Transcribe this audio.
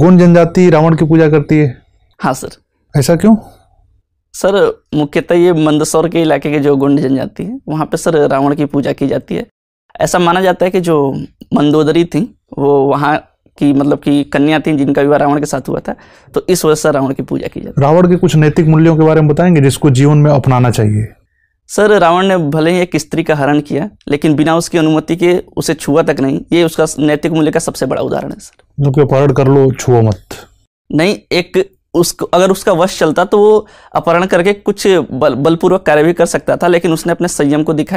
गुण जनजाति रावण की पूजा करती है हाँ सर ऐसा क्यों सर मुख्यतः ये मंदसौर के इलाके के जो गुंड जनजाति है वहाँ पे सर रावण की पूजा की जाती है ऐसा माना जाता है कि जो मंदोदरी थी वो वहाँ की मतलब कि कन्या थी जिनका विवाह रावण के साथ हुआ था तो इस वजह से रावण की पूजा की जाती है रावण के कुछ नैतिक मूल्यों के बारे में बताएंगे जिसको जीवन में अपनाना चाहिए सर रावण ने भले ही एक स्त्री का हरण किया लेकिन बिना उसकी अनुमति के उसे छुआ तक नहीं ये उसका नैतिक मूल्य का सबसे बड़ा उदाहरण है सर जो अपहरण कर लो छुआ मत नहीं एक उसको अगर उसका वश चलता तो वो अपहरण करके कुछ बल बलपूर्वक कार्य भी कर सकता था लेकिन उसने अपने संयम को दिखाया